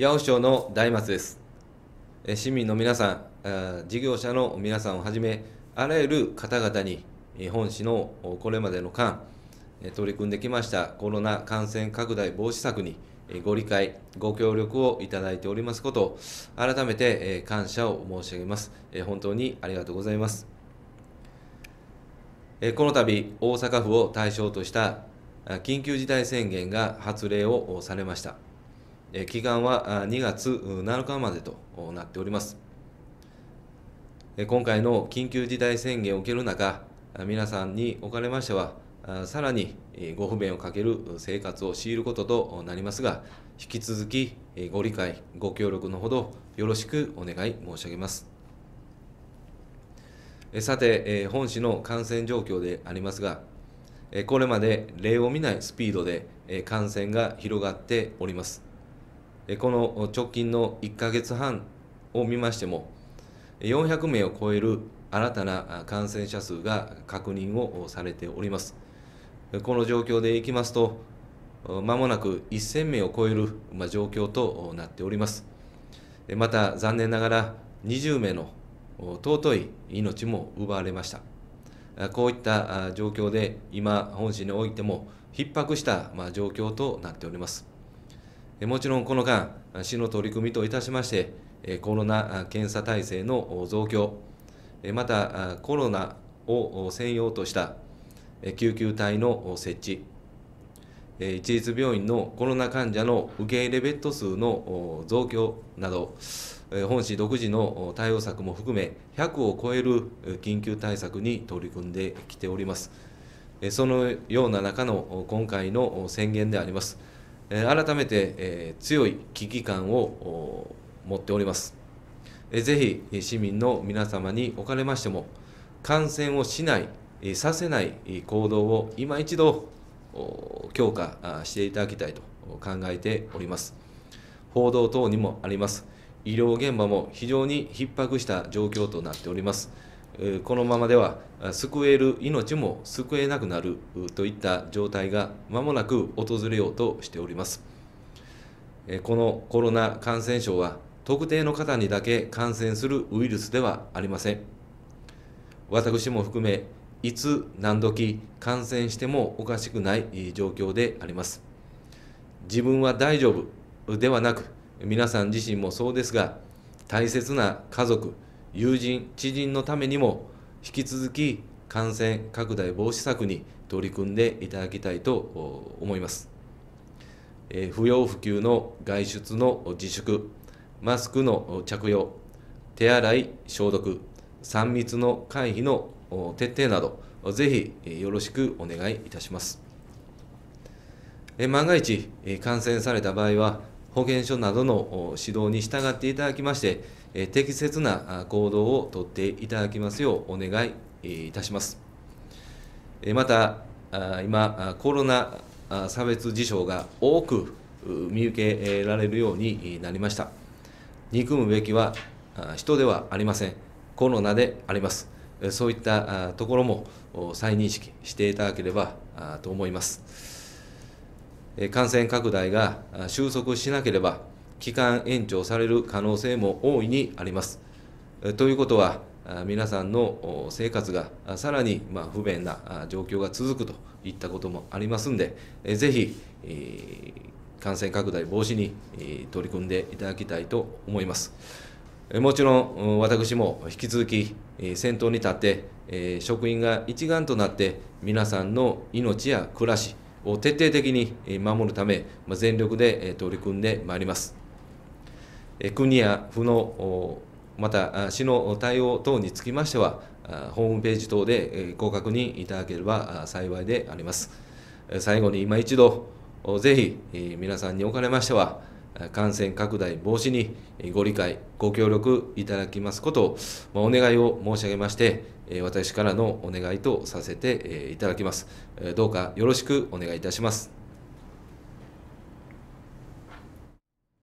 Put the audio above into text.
八尾省の大松です市民の皆さん事業者の皆さんをはじめあらゆる方々に本市のこれまでの間取り組んできましたコロナ感染拡大防止策にご理解、ご協力をいただいておりますことを改めて感謝を申し上げます。本当にありがとうございます。この度、大阪府を対象とした緊急事態宣言が発令をされました。え期間は2月7日までとなっております。今回の緊急事態宣言を受ける中、皆さんにおかれましては、さらにご不便をかける生活を強いることとなりますが、引き続きご理解、ご協力のほどよろしくお願い申し上げます。さて、本市の感染状況でありますが、これまで例を見ないスピードで感染が広がっております。この直近の1ヶ月半を見ましても400名を超える新たな感染者数が確認をされておりますこの状況でいきますとまもなく1000名を超える状況となっておりますまた残念ながら20名の尊い命も奪われましたこういった状況で今本市においても逼迫した状況となっておりますもちろんこの間、市の取り組みといたしまして、コロナ検査体制の増強、またコロナを専用とした救急隊の設置、一律病院のコロナ患者の受け入れベッド数の増強など、本市独自の対応策も含め、100を超える緊急対策に取り組んできております。そのような中の今回の宣言であります。改めて強い危機感を持っておりますぜひ市民の皆様におかれましても感染をしないさせない行動を今一度強化していただきたいと考えております報道等にもあります医療現場も非常に逼迫した状況となっておりますこのままでは救える命も救えなくなるといった状態が間もなく訪れようとしておりますこのコロナ感染症は特定の方にだけ感染するウイルスではありません私も含めいつ何時感染してもおかしくない状況であります自分は大丈夫ではなく皆さん自身もそうですが大切な家族友人、知人のためにも引き続き感染拡大防止策に取り組んでいただきたいと思います。え不要不急の外出の自粛、マスクの着用、手洗い、消毒、3密の回避の徹底など、ぜひよろしくお願いいたします。万が一、感染された場合は、保健所などの指導に従っていただきまして適切な行動をとっていただきますようお願いいたしますまた今コロナ差別事象が多く見受けられるようになりました憎むべきは人ではありませんコロナでありますそういったところも再認識していただければと思います。感染拡大が収束しなければ、期間延長される可能性も大いにあります。ということは、皆さんの生活がさらに不便な状況が続くといったこともありますんで、ぜひ感染拡大防止に取り組んでいただきたいと思います。もちろん私も引き続き先頭に立って、職員が一丸となって皆さんの命や暮らし、を徹底的に守るため、全力で取り組んでまいります。国や府の、また市の対応等につきましては、ホームページ等でご確認いただければ幸いであります。最後に今一度、ぜひ皆さんにおかれましては、感染拡大防止にご理解、ご協力いただきますことをお願いを申し上げまして、私からのお願いとさせていただきます。どうかよろしくお願いいたします。